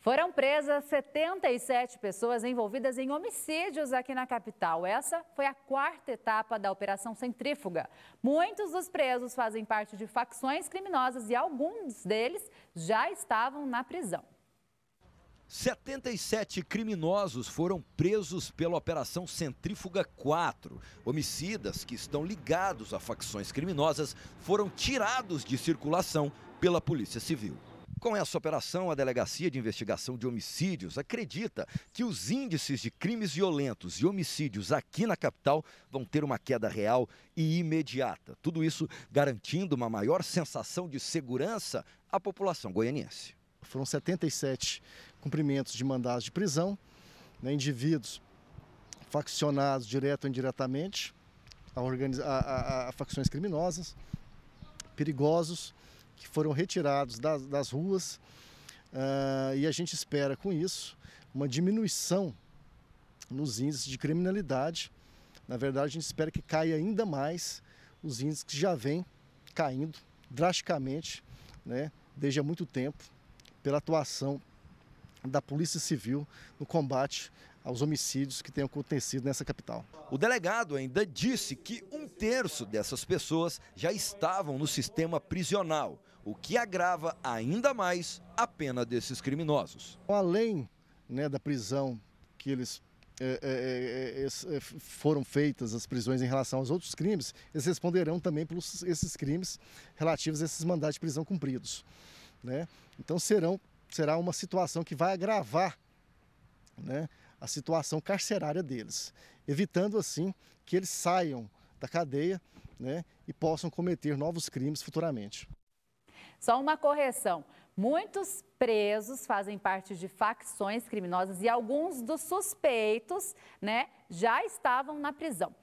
Foram presas 77 pessoas envolvidas em homicídios aqui na capital. Essa foi a quarta etapa da Operação Centrífuga. Muitos dos presos fazem parte de facções criminosas e alguns deles já estavam na prisão. 77 criminosos foram presos pela Operação Centrífuga 4. Homicidas que estão ligados a facções criminosas foram tirados de circulação pela Polícia Civil. Com essa operação, a Delegacia de Investigação de Homicídios acredita que os índices de crimes violentos e homicídios aqui na capital vão ter uma queda real e imediata. Tudo isso garantindo uma maior sensação de segurança à população goianiense. Foram 77 cumprimentos de mandados de prisão, né, indivíduos faccionados direto ou indiretamente a, a, a, a facções criminosas, perigosos, que foram retirados das, das ruas. Uh, e a gente espera com isso uma diminuição nos índices de criminalidade. Na verdade, a gente espera que caia ainda mais os índices que já vêm caindo drasticamente, né, desde há muito tempo, pela atuação da Polícia Civil no combate aos homicídios que têm acontecido nessa capital. O delegado ainda disse que um terço dessas pessoas já estavam no sistema prisional, o que agrava ainda mais a pena desses criminosos. Além né, da prisão que eles é, é, é, foram feitas as prisões em relação aos outros crimes, eles responderão também pelos esses crimes relativos a esses mandados de prisão cumpridos. Né? Então serão, será uma situação que vai agravar né, a situação carcerária deles, evitando assim que eles saiam da cadeia né, e possam cometer novos crimes futuramente. Só uma correção. Muitos presos fazem parte de facções criminosas e alguns dos suspeitos né, já estavam na prisão.